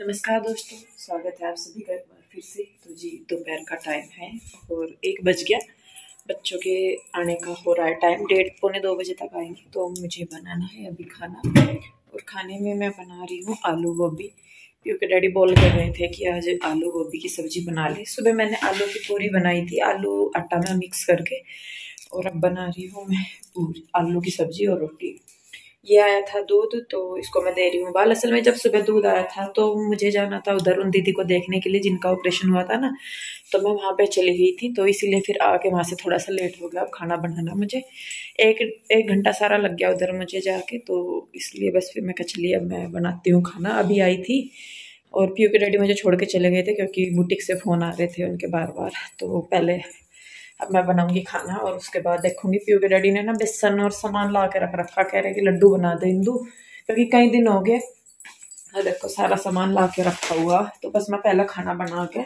नमस्कार दोस्तों स्वागत है आप सभी का एक बार फिर से तो जी दोपहर का टाइम है और एक बज गया बच्चों के आने का हो रहा है टाइम डेढ़ पौने दो बजे तक आएंगे तो मुझे बनाना है अभी खाना और खाने में मैं बना रही हूँ आलू गोभी क्योंकि डैडी बोल कर रहे थे कि आज आलू गोभी की सब्ज़ी बना ली सुबह मैंने आलू की पूरी बनाई थी आलू आटा में मिक्स करके और अब बना रही हूँ मैं पूरी आलू की सब्ज़ी और रोटी ये आया था दूध तो इसको मैं दे रही हूँ बाल असल में जब सुबह दूध आया था तो मुझे जाना था उधर उन दीदी को देखने के लिए जिनका ऑपरेशन हुआ था ना तो मैं वहाँ पे चली गई थी तो इसीलिए फिर आके वहाँ से थोड़ा सा लेट हो गया अब खाना बनाना मुझे एक एक घंटा सारा लग गया उधर मुझे जाके तो इसलिए बस फिर मैं कह अब मैं बनाती हूँ खाना अभी आई थी और पीओ के डैडी मुझे छोड़ के चले गए थे क्योंकि बुटीक से फ़ोन आ रहे थे उनके बार बार तो पहले अब मैं बनाऊंगी खाना और उसके बाद देखूंगी पीओ के डैडी ने ना बेसन और सामान ला के रख रखा कह रहे कि लड्डू बना दे इंदू क्योंकि कई दिन हो गए और देखो सारा सामान ला के रखा हुआ तो बस मैं पहला खाना बना के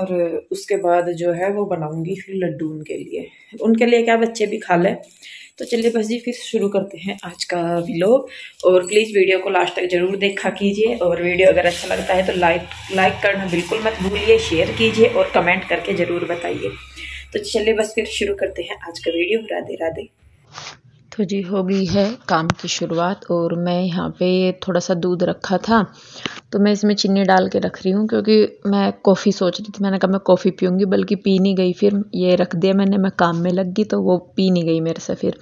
और उसके बाद जो है वो बनाऊंगी फिर लड्डू उनके लिए उनके लिए क्या बच्चे भी खा लें तो चलिए बस जी फिर शुरू करते हैं आज का व्लॉग और प्लीज़ वीडियो को लास्ट तक ज़रूर देखा कीजिए और वीडियो अगर अच्छा लगता है तो लाइक लाइक करना बिल्कुल मत भूलिए शेयर कीजिए और कमेंट करके ज़रूर बताइए तो चलिए बस फिर शुरू करते हैं आज का वीडियो राधे राधे तो जी हो गई है काम की शुरुआत और मैं यहाँ पे थोड़ा सा दूध रखा था तो मैं इसमें चीनी डाल के रख रही हूँ क्योंकि मैं कॉफ़ी सोच रही थी मैंने कहा मैं कॉफ़ी पीऊँगी बल्कि पी नहीं गई फिर ये रख दिया मैंने मैं काम में लग गई तो वो पी नहीं गई मेरे से फिर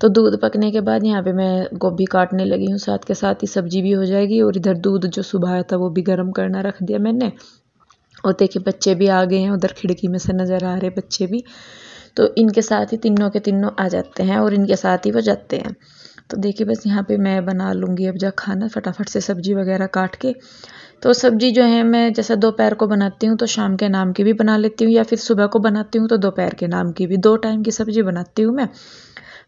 तो दूध पकने के बाद यहाँ पे मैं गोभी काटने लगी हूँ साथ के साथ ही सब्जी भी हो जाएगी और इधर दूध जो सुबह आया था वो भी गर्म करना रख दिया मैंने और देखिए बच्चे भी आ गए हैं उधर खिड़की में से नजर आ रहे बच्चे भी तो इनके साथ ही तीनों के तीनों आ जाते हैं और इनके साथ ही वो जाते हैं तो देखिए बस यहाँ पे मैं बना लूँगी अब जा खाना फटाफट से सब्जी वगैरह काट के तो सब्जी जो है मैं जैसे दोपहर को बनाती हूँ तो शाम के नाम की भी बना लेती हूँ या फिर सुबह को बनाती हूँ तो दोपहर के नाम की भी दो टाइम की सब्जी बनाती हूँ मैं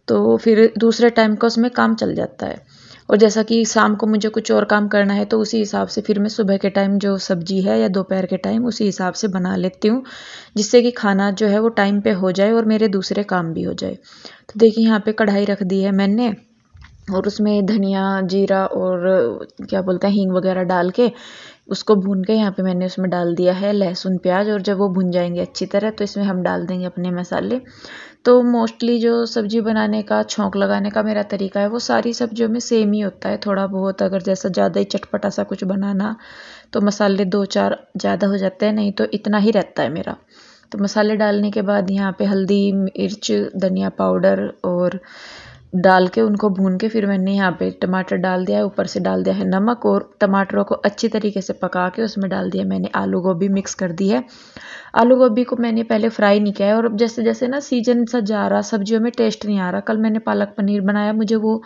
तो फिर दूसरे टाइम का उसमें काम चल जाता है और जैसा कि शाम को मुझे कुछ और काम करना है तो उसी हिसाब से फिर मैं सुबह के टाइम जो सब्जी है या दोपहर के टाइम उसी हिसाब से बना लेती हूँ जिससे कि खाना जो है वो टाइम पे हो जाए और मेरे दूसरे काम भी हो जाए तो देखिए यहाँ पे कढ़ाई रख दी है मैंने और उसमें धनिया जीरा और क्या बोलते हैं हींग वगैरह डाल के उसको भून के यहाँ पे मैंने उसमें डाल दिया है लहसुन प्याज और जब वो भुन जाएंगे अच्छी तरह तो इसमें हम डाल देंगे अपने मसाले तो मोस्टली जो सब्जी बनाने का छोंक लगाने का मेरा तरीका है वो सारी सब्जियों में सेम ही होता है थोड़ा बहुत अगर जैसा ज़्यादा ही चटपटा सा कुछ बनाना तो मसाले दो चार ज़्यादा हो जाते हैं नहीं तो इतना ही रहता है मेरा तो मसाले डालने के बाद यहाँ पे हल्दी मिर्च धनिया पाउडर और डाल के उनको भून के फिर मैंने यहाँ पे टमाटर डाल दिया है ऊपर से डाल दिया है नमक और टमाटरों को अच्छी तरीके से पका के उसमें डाल दिया मैंने आलू गोभी मिक्स कर दी है आलू गोभी को मैंने पहले फ्राई नहीं किया है और अब जैसे जैसे ना सीजन सा जा रहा सब्जियों में टेस्ट नहीं आ रहा कल मैंने पालक पनीर बनाया मुझे वो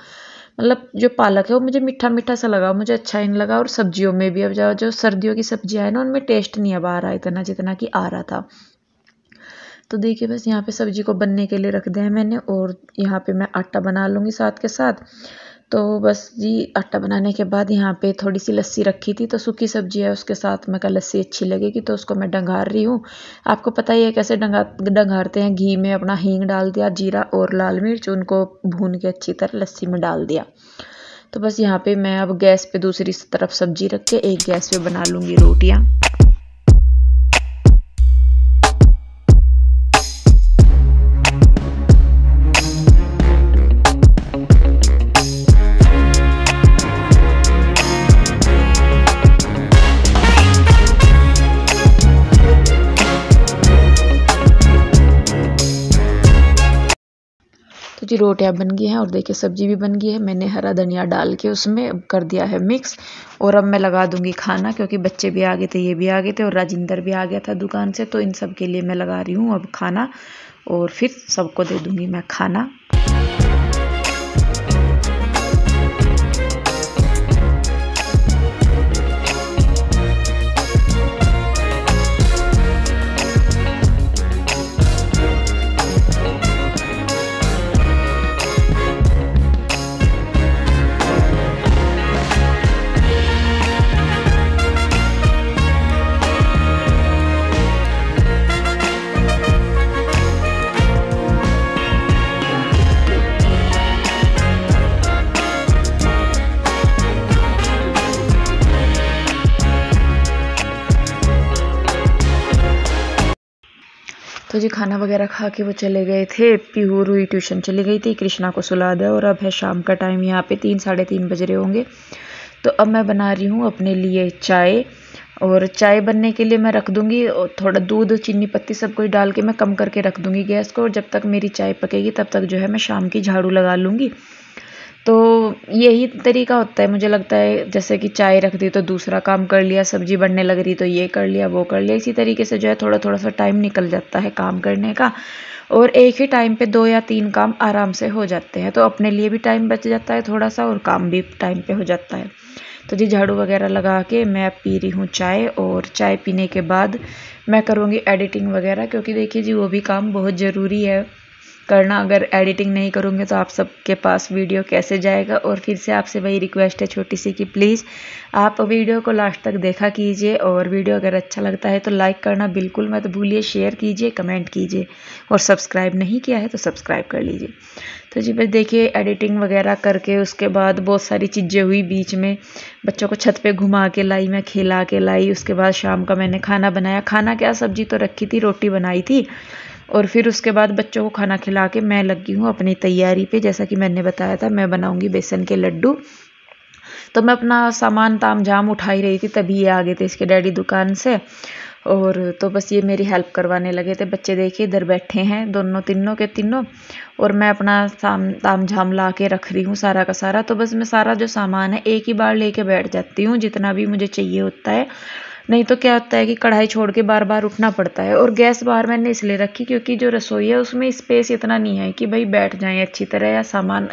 मतलब जो पालक है वो मुझे मीठा मीठा सा लगा मुझे अच्छा ही नहीं लगा और सब्जियों में भी अब जो सर्दियों की सब्जियाँ हैं ना उनमें टेस्ट नहीं अब आ रहा इतना जितना कि आ रहा था तो देखिए बस यहाँ पे सब्जी को बनने के लिए रख दिया है मैंने और यहाँ पे मैं आटा बना लूँगी साथ के साथ तो बस जी आटा बनाने के बाद यहाँ पे थोड़ी सी लस्सी रखी थी तो सूखी सब्जी है उसके साथ मैं कहा लस्सी अच्छी लगेगी तो उसको मैं डंगार रही हूँ आपको पता ही है कैसे डंगा डंगारते हैं घी में अपना हींग डाल दिया जीरा और लाल मिर्च उनको भून के अच्छी तरह लस्सी में डाल दिया तो बस यहाँ पे मैं अब गैस पे दूसरी तरफ सब्जी रख के एक गैस पे बना लूँगी रोटियाँ की रोटियाँ बन गई हैं और देखिए सब्जी भी बन गई है मैंने हरा धनिया डाल के उसमें कर दिया है मिक्स और अब मैं लगा दूंगी खाना क्योंकि बच्चे भी आ गए थे ये भी आ गए थे और राजिंदर भी आ गया था दुकान से तो इन सब के लिए मैं लगा रही हूँ अब खाना और फिर सबको दे दूँगी मैं खाना जी खाना वगैरह खा के वो चले गए थे पीहू रूही ट्यूशन चली गई थी कृष्णा को सुला दिया और अब है शाम का टाइम यहाँ पे तीन साढ़े तीन बज रहे होंगे तो अब मैं बना रही हूँ अपने लिए चाय और चाय बनने के लिए मैं रख दूँगी और थोड़ा दूध चीनी पत्ती सब कुछ डाल के मैं कम करके रख दूँगी गैस को और जब तक मेरी चाय पकेगी तब तक जो है मैं शाम की झाड़ू लगा लूँगी तो यही तरीका होता है मुझे लगता है जैसे कि चाय रख दी तो दूसरा काम कर लिया सब्जी बनने लग रही तो ये कर लिया वो कर लिया इसी तरीके से जो है थोड़ा थोड़ा सा टाइम निकल जाता है काम करने का और एक ही टाइम पे दो या तीन काम आराम से हो जाते हैं तो अपने लिए भी टाइम बच जाता है थोड़ा सा और काम भी टाइम पे हो जाता है तो जी झाड़ू वगैरह लगा के मैं पी रही हूँ चाय और चाय पीने के बाद मैं करूँगी एडिटिंग वगैरह क्योंकि देखिए जी वो भी काम बहुत ज़रूरी है करना अगर एडिटिंग नहीं करूँगी तो आप सबके पास वीडियो कैसे जाएगा और फिर से आपसे वही रिक्वेस्ट है छोटी सी कि प्लीज़ आप वीडियो को लास्ट तक देखा कीजिए और वीडियो अगर अच्छा लगता है तो लाइक करना बिल्कुल मत भूलिए शेयर कीजिए कमेंट कीजिए और सब्सक्राइब नहीं किया है तो सब्सक्राइब कर लीजिए तो जी बस देखिए एडिटिंग वगैरह करके उसके बाद बहुत सारी चीज़ें हुई बीच में बच्चों को छत पे घुमा के लाई मैं खिला के लाई उसके बाद शाम का मैंने खाना बनाया खाना क्या सब्जी तो रखी थी रोटी बनाई थी और फिर उसके बाद बच्चों को खाना खिला के मैं लगी हूँ अपनी तैयारी पे जैसा कि मैंने बताया था मैं बनाऊँगी बेसन के लड्डू तो मैं अपना सामान ताम झाम उठा ही रही थी तभी ये आ गए थे इसके डैडी दुकान से और तो बस ये मेरी हेल्प करवाने लगे थे बच्चे देखिए इधर बैठे हैं दोनों तीनों के तीनों और मैं अपना साम ताम झाम ला के रख रही हूँ सारा का सारा तो बस मैं सारा जो सामान है एक ही बार लेके बैठ जाती हूँ जितना भी मुझे चाहिए होता है नहीं तो क्या होता है कि कढ़ाई छोड़ के बार बार उठना पड़ता है और गैस बाहर मैंने इसलिए रखी क्योंकि जो रसोई है उसमें स्पेस इतना नहीं है कि भाई बैठ जाएँ अच्छी तरह या सामान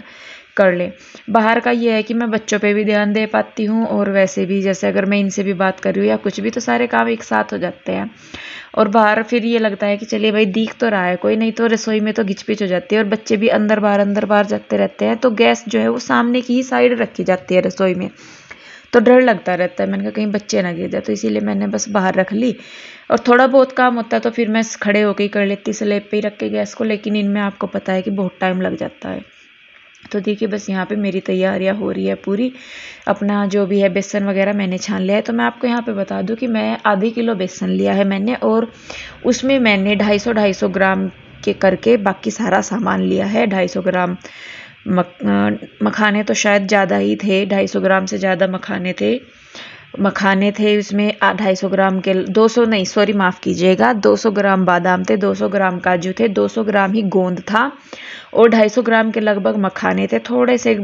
कर लें बाहर का ये है कि मैं बच्चों पे भी ध्यान दे पाती हूँ और वैसे भी जैसे अगर मैं इनसे भी बात कर रही हूँ या कुछ भी तो सारे काम एक साथ हो जाते हैं और बाहर फिर ये लगता है कि चलिए भाई दिख तो रहा है कोई नहीं तो रसोई में तो घिचपिच हो जाती है और बच्चे भी अंदर बाहर अंदर बाहर जाते रहते हैं तो गैस जो है वो सामने की ही साइड रखी जाती है रसोई में तो डर लगता रहता है मैंने कहा कहीं बच्चे ना गिर जाए तो इसीलिए मैंने बस बाहर रख ली और थोड़ा बहुत काम होता है तो फिर मैं खड़े ही कर लेती स्लेब पर ही रख के गैस को लेकिन इनमें आपको पता है कि बहुत टाइम लग जाता है तो देखिए बस यहाँ पे मेरी तैयारियाँ हो रही है पूरी अपना जो भी है बेसन वगैरह मैंने छान लिया है तो मैं आपको यहाँ पे बता दूँ कि मैं आधे किलो बेसन लिया है मैंने और उसमें मैंने ढाई सौ ढाई सौ ग्राम के करके बाकी सारा सामान लिया है ढाई सौ ग्राम मक मखाने तो शायद ज़्यादा ही थे ढाई सौ ग्राम से ज़्यादा मखाने थे मखाने थे उसमें ढाई सौ ग्राम के दो सौ नहीं सॉरी माफ़ कीजिएगा दो सौ ग्राम बादाम थे दो सौ ग्राम काजू थे दो सौ ग्राम ही गोंद था और ढाई सौ ग्राम के लगभग मखाने थे थोड़े से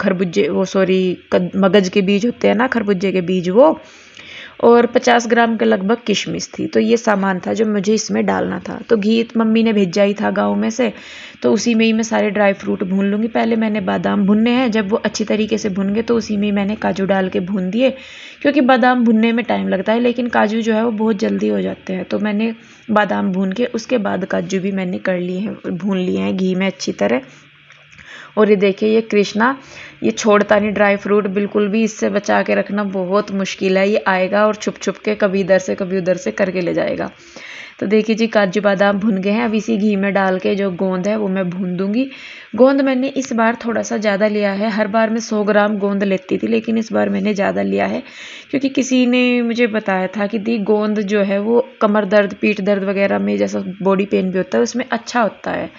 खरबूजे वो सॉरी मगज के बीज होते हैं ना खरबूजे के बीज वो और 50 ग्राम के लगभग किशमिश थी तो ये सामान था जो मुझे इसमें डालना था तो घी मम्मी ने भेजा ही था गाँव में से तो उसी में ही मैं सारे ड्राई फ्रूट भून लूँगी पहले मैंने बादाम भुनने हैं जब वो अच्छी तरीके से भुन गए तो उसी में मैंने काजू डाल के भून दिए क्योंकि बादाम भुनने में टाइम लगता है लेकिन काजू जो है वो बहुत जल्दी हो जाते हैं तो मैंने बादाम भून के उसके बाद काजू भी मैंने कर लिए हैं भून लिए हैं घी में अच्छी तरह और ये देखिए ये कृष्णा ये छोड़ता नहीं ड्राई फ्रूट बिल्कुल भी इससे बचा के रखना बहुत मुश्किल है ये आएगा और छुप छुप के कभी इधर से कभी उधर से करके ले जाएगा तो देखिए जी काजू बादाम भुन गए हैं अब इसी घी में डाल के जो गोंद है वो मैं भून दूंगी गोंद मैंने इस बार थोड़ा सा ज़्यादा लिया है हर बार मैं सौ ग्राम गोंद लेती थी लेकिन इस बार मैंने ज़्यादा लिया है क्योंकि किसी ने मुझे बताया था कि दी गोंद जो है वो कमर दर्द पीठ दर्द वगैरह में जैसा बॉडी पेन भी होता है उसमें अच्छा होता है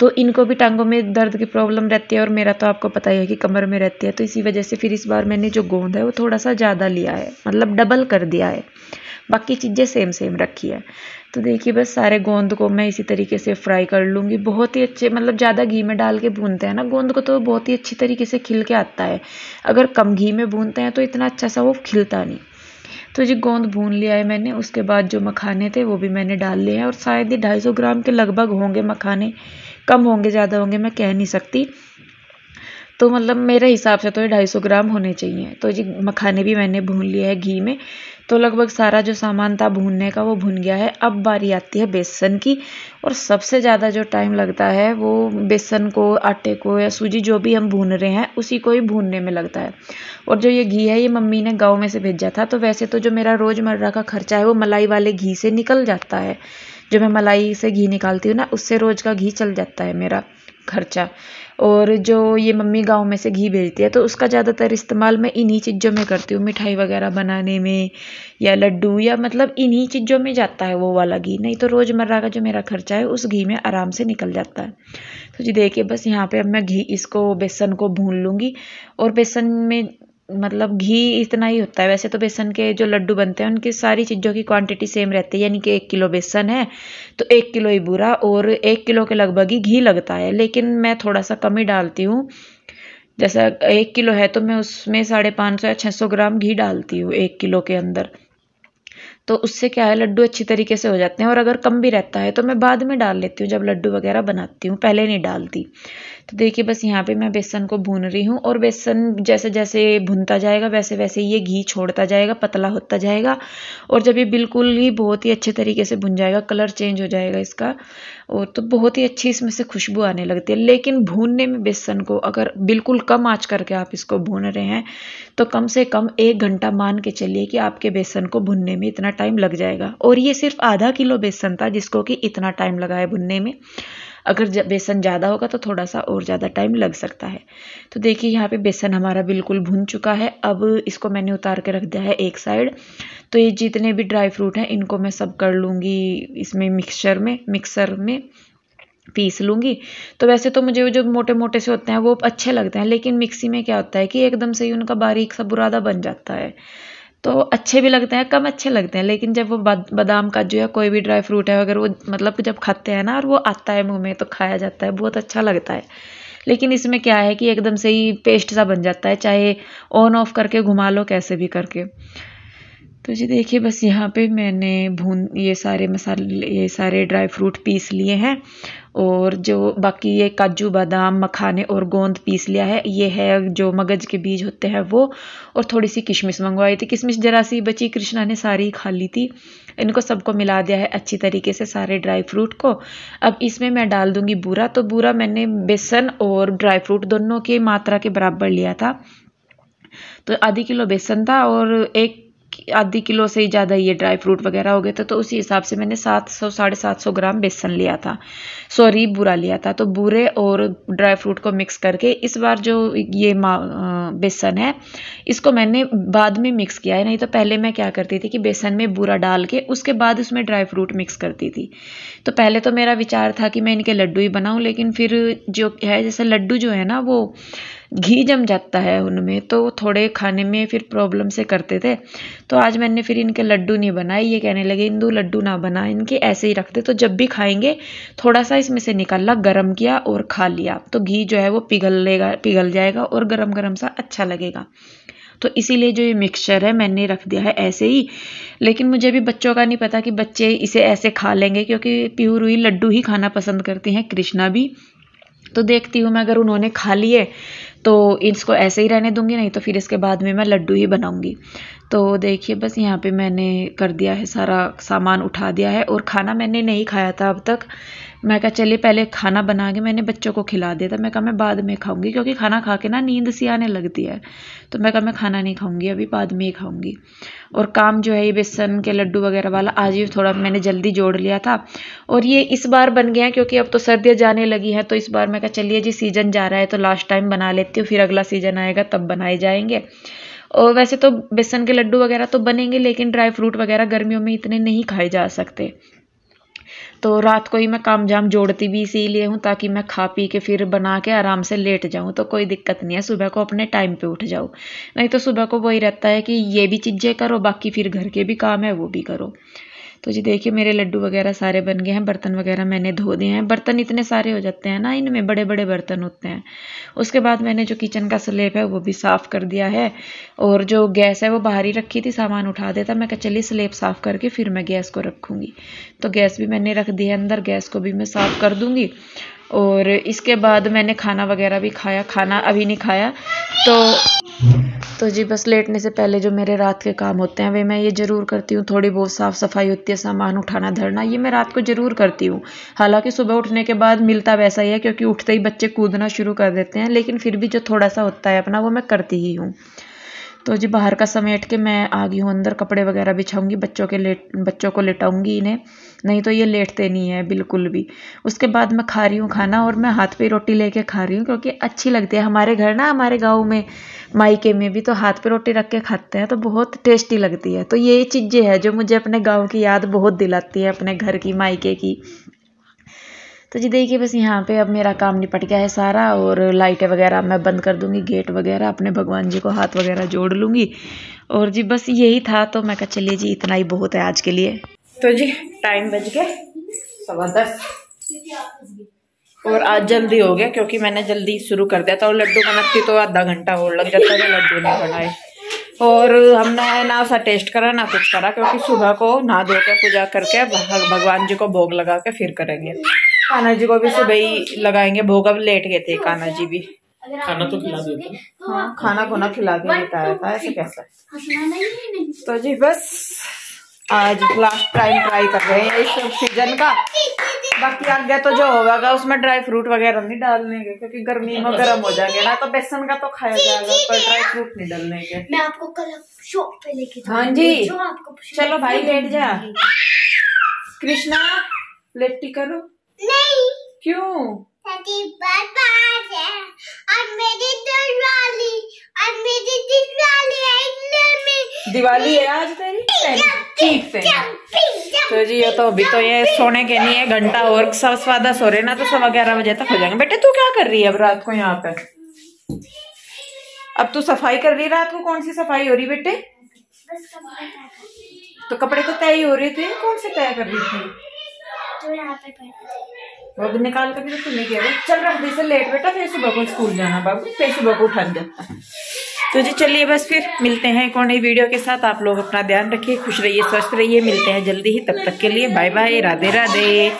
तो इनको भी टांगों में दर्द की प्रॉब्लम रहती है और मेरा तो आपको पता ही है कि कमर में रहती है तो इसी वजह से फिर इस बार मैंने जो गोंद है वो थोड़ा सा ज़्यादा लिया है मतलब डबल कर दिया है बाकी चीज़ें सेम सेम रखी है तो देखिए बस सारे गोंद को मैं इसी तरीके से फ्राई कर लूँगी बहुत ही अच्छे मतलब ज़्यादा घी में डाल के भूनते हैं ना गोंद को तो बहुत ही अच्छी तरीके से खिल के आता है अगर कम घी में भूनते हैं तो इतना अच्छा सा वो खिलता नहीं तो जी गोंद भून लिया है मैंने उसके बाद जो मखाने थे वो भी मैंने डाल लिए हैं और शायद ही ढाई सौ ग्राम के लगभग होंगे मखाने कम होंगे ज़्यादा होंगे मैं कह नहीं सकती तो मतलब मेरे हिसाब से तो ये ढाई सौ ग्राम होने चाहिए तो जी मखाने भी मैंने भून लिया है घी में तो लगभग सारा जो सामान था भूनने का वो भून गया है अब बारी आती है बेसन की और सबसे ज़्यादा जो टाइम लगता है वो बेसन को आटे को या सूजी जो भी हम भून रहे हैं उसी को ही भूनने में लगता है और जो ये घी है ये मम्मी ने गाँव में से भेजा था तो वैसे तो जो मेरा रोज़मर्रा का खर्चा है वो मलाई वाले घी से निकल जाता है जो मैं मलाई से घी निकालती हूँ ना उससे रोज़ का घी चल जाता है मेरा खर्चा और जो ये मम्मी गांव में से घी भेजती है तो उसका ज़्यादातर इस्तेमाल मैं इन्हीं चीज़ों में करती हूँ मिठाई वगैरह बनाने में या लड्डू या मतलब इन्हीं चीज़ों में जाता है वो वाला घी नहीं तो रोज़मर्रा का जो मेरा खर्चा है उस घी में आराम से निकल जाता है तो जी देखिए बस यहाँ पे अब मैं घी इसको बेसन को भून लूँगी और बेसन में मतलब घी इतना ही होता है वैसे तो बेसन के जो लड्डू बनते हैं उनकी सारी चीज़ों की क्वांटिटी सेम रहती है यानी कि एक किलो बेसन है तो एक किलो ही बुरा और एक किलो के लगभग ही घी लगता है लेकिन मैं थोड़ा सा कम ही डालती हूँ जैसा एक किलो है तो मैं उसमें साढ़े पाँच सौ या छः सौ ग्राम घी डालती हूँ एक किलो के अंदर तो उससे क्या है लड्डू अच्छी तरीके से हो जाते हैं और अगर कम भी रहता है तो मैं बाद में डाल लेती हूँ जब लड्डू वगैरह बनाती हूँ पहले नहीं डालती तो देखिए बस यहाँ पे मैं बेसन को भून रही हूँ और बेसन जैसे जैसे भुनता जाएगा वैसे वैसे ये घी छोड़ता जाएगा पतला होता जाएगा और जब ये बिल्कुल ही बहुत ही अच्छे तरीके से भुन जाएगा कलर चेंज हो जाएगा इसका और तो बहुत ही अच्छी इसमें से खुशबू आने लगती है लेकिन भूनने में बेसन को अगर बिल्कुल कम आँच करके आप इसको भून रहे हैं तो कम से कम एक घंटा मान के चलिए कि आपके बेसन को भुनने में इतना टाइम लग जाएगा और ये सिर्फ आधा किलो बेसन था जिसको कि इतना टाइम लगा है बुनने में अगर बेसन ज़्यादा होगा तो थोड़ा सा और ज़्यादा टाइम लग सकता है तो देखिए यहाँ पे बेसन हमारा बिल्कुल भुन चुका है अब इसको मैंने उतार के रख दिया है एक साइड तो ये जितने भी ड्राई फ्रूट हैं इनको मैं सब कर लूँगी इसमें मिक्सचर में मिक्सर में पीस लूँगी तो वैसे तो मुझे जो मोटे मोटे से होते हैं वो अच्छे लगते हैं लेकिन मिक्सी में क्या होता है कि एकदम से ही उनका बारीक सा बुरादा बन जाता है तो अच्छे भी लगते हैं कम अच्छे लगते हैं लेकिन जब वो बादाम काजू या कोई भी ड्राई फ्रूट है अगर वो मतलब जब खाते हैं ना और वो आता है मुंह में तो खाया जाता है बहुत अच्छा लगता है लेकिन इसमें क्या है कि एकदम से ही पेस्ट सा बन जाता है चाहे ऑन ऑफ करके घुमा लो कैसे भी करके तो जी देखिए बस यहाँ पे मैंने भून ये सारे मसाले ये सारे ड्राई फ्रूट पीस लिए हैं और जो बाकी ये काजू बादाम मखाने और गोंद पीस लिया है ये है जो मगज के बीज होते हैं वो और थोड़ी सी किशमिश मंगवाई थी किशमिश जरा सी बची कृष्णा ने सारी खा ली थी इनको सबको मिला दिया है अच्छी तरीके से सारे ड्राई फ्रूट को अब इसमें मैं डाल दूंगी बूरा तो बूरा मैंने बेसन और ड्राई फ्रूट दोनों की मात्रा के बराबर लिया था तो आधी किलो बेसन था और एक आधी किलो से ही ज़्यादा ये ड्राई फ्रूट वगैरह हो गए थे तो उसी हिसाब से मैंने सात सौ साढ़े सात सौ ग्राम बेसन लिया था सॉरी बुरा लिया था तो बुरे और ड्राई फ्रूट को मिक्स करके इस बार जो ये बेसन है इसको मैंने बाद में मिक्स किया है नहीं तो पहले मैं क्या करती थी कि बेसन में बुरा डाल के उसके बाद उसमें ड्राई फ्रूट मिक्स करती थी तो पहले तो मेरा विचार था कि मैं इनके लड्डू ही बनाऊँ लेकिन फिर जो है जैसे लड्डू जो है ना वो घी जम जाता है उनमें तो थोड़े खाने में फिर प्रॉब्लम से करते थे तो आज मैंने फिर इनके लड्डू नहीं बनाए ये कहने लगे इंदू लड्डू ना बना इनके ऐसे ही रख दे तो जब भी खाएंगे थोड़ा सा इसमें से निकाला गर्म किया और खा लिया तो घी जो है वो पिघल लेगा पिघल जाएगा और गर्म गर्म सा अच्छा लगेगा तो इसीलिए जो ये मिक्सचर है मैंने रख दिया है ऐसे ही लेकिन मुझे भी बच्चों का नहीं पता कि बच्चे इसे ऐसे खा लेंगे क्योंकि प्यूर हुई लड्डू ही खाना पसंद करती हैं कृष्णा भी तो देखती हूँ मैं अगर उन्होंने खा लिए तो इसको ऐसे ही रहने दूँगी नहीं तो फिर इसके बाद में मैं लड्डू ही बनाऊँगी तो देखिए बस यहाँ पे मैंने कर दिया है सारा सामान उठा दिया है और खाना मैंने नहीं खाया था अब तक मैं कहा चलिए पहले खाना बना के मैंने बच्चों को खिला दिया था मैं कहा मैं बाद में खाऊंगी क्योंकि खाना खा के ना नींद सी आने लगती है तो मैं कहा मैं खाना नहीं खाऊंगी अभी बाद में ही खाऊंगी और काम जो है ये बेसन के लड्डू वगैरह वाला आज ही थोड़ा मैंने जल्दी जोड़ लिया था और ये इस बार बन गया क्योंकि अब तो सर्दियाँ जाने लगी हैं तो इस बार मैं कहा चलिए जी सीज़न जा रहा है तो लास्ट टाइम बना लेती हूँ फिर अगला सीज़न आएगा तब बनाए जाएंगे और वैसे तो बेसन के लड्डू वगैरह तो बनेंगे लेकिन ड्राई फ्रूट वगैरह गर्मियों में इतने नहीं खाए जा सकते तो रात को ही मैं काम जाम जोड़ती भी इसीलिए हूँ ताकि मैं खा पी के फिर बना के आराम से लेट जाऊँ तो कोई दिक्कत नहीं है सुबह को अपने टाइम पे उठ जाओ नहीं तो सुबह को वही रहता है कि ये भी चीज़ें करो बाकी फिर घर के भी काम है वो भी करो तो जी देखिए मेरे लड्डू वगैरह सारे बन गए हैं बर्तन वगैरह मैंने धो दिए हैं बर्तन इतने सारे हो जाते हैं ना इनमें बड़े बड़े बर्तन होते हैं उसके बाद मैंने जो किचन का स्लेब है वो भी साफ़ कर दिया है और जो गैस है वो बाहर ही रखी थी सामान उठा देता मैं चलिए स्लेब साफ़ करके फिर मैं गैस को रखूँगी तो गैस भी मैंने रख दी है अंदर गैस को भी मैं साफ़ कर दूँगी और इसके बाद मैंने खाना वगैरह भी खाया खाना अभी नहीं खाया तो तो जी बस लेटने से पहले जो मेरे रात के काम होते हैं वे मैं ये ज़रूर करती हूँ थोड़ी बहुत साफ़ सफाई होती है सामान उठाना धरना ये मैं रात को ज़रूर करती हूँ हालांकि सुबह उठने के बाद मिलता वैसा ही है क्योंकि उठते ही बच्चे कूदना शुरू कर देते हैं लेकिन फिर भी जो थोड़ा सा होता है अपना वो मैं करती ही हूँ तो जी बाहर का समेट के मैं आ गई हूँ अंदर कपड़े वगैरह बिछाऊंगी बच्चों के लेट बच्चों को लेटाऊंगी इन्हें नहीं तो ये लेटते नहीं है बिल्कुल भी उसके बाद मैं खा रही हूँ खाना और मैं हाथ पे रोटी लेके खा रही हूँ क्योंकि अच्छी लगती है हमारे घर ना हमारे गाँव में मायके में भी तो हाथ पे रोटी रख के खाते हैं तो बहुत टेस्टी लगती है तो ये चीज़ें हैं जो मुझे अपने गाँव की याद बहुत दिलाती है अपने घर की मायके की तो जी देखिए बस यहाँ पे अब मेरा काम निपट गया है सारा और लाइटें वगैरह मैं बंद कर दूंगी गेट वगैरह अपने भगवान जी को हाथ वगैरह जोड़ लूंगी और जी बस यही था तो मैं कहा चलिए जी इतना ही बहुत है आज के लिए तो जी टाइम बज गए सवा दस और आज जल्दी हो गया क्योंकि मैंने जल्दी शुरू कर दिया था और लड्डू बनाती तो आधा घंटा और लग जाता था लड्डू नहीं बनाए और हमने ना सा टेस्ट करा ना कुछ करा क्योंकि सुबह को नहा धोकर पूजा करके भगवान जी को भोग लगा के फिर करेंगे काना जी को भी सुबह तो ही लगाएंगे भोग अब लेट गए थे तो काना जी भी खाना तो खिला देते तो हाँ खाना खोना खिला के बताया था ऐसे कैसा है तो जी बस आज लास्ट टाइम ट्राई कर रहे हैं इस सीजन का बाकी आ गया तो जो होगा उसमें ड्राई फ्रूट वगैरह नहीं डालने के क्योंकि गर्मी में गर्म हो जाएंगे ना तो बेसन का तो खाया जाएगा पर ड्राई फ्रूट नहीं डालने के मैं आपको कल शॉप पे लेके हाँ जी चलो भाई लेट जा कृष्णा लेट्टी करो नहीं क्यों है और मेरी दिवाली और मेरी दिवाली है दिवाली है आज तेरी ठीक से तो जी ये तो अभी तो ये सोने के है घंटा और सब स्वादा सो रहे ना तो सवा ग्यारह बजे तक हो जाएंगे बेटे तू क्या कर रही है अब रात को यहाँ पे अब तू सफाई कर रही है रात को कौन सी सफाई हो रही बेटे तो कपड़े तो तय हो रहे थे कौन से तय कर रही थी तो निकाल करके तो तूने किया चल रख दे से लेट बेटा फिर सुबह को स्कूल जाना बाबू फिर सुबह को उठा जाता तो जी चलिए बस फिर मिलते हैं एक और नई वीडियो के साथ आप लोग अपना ध्यान रखिए खुश रहिए स्वस्थ रहिए मिलते हैं जल्दी ही तब तक के लिए बाय बाय राधे राधे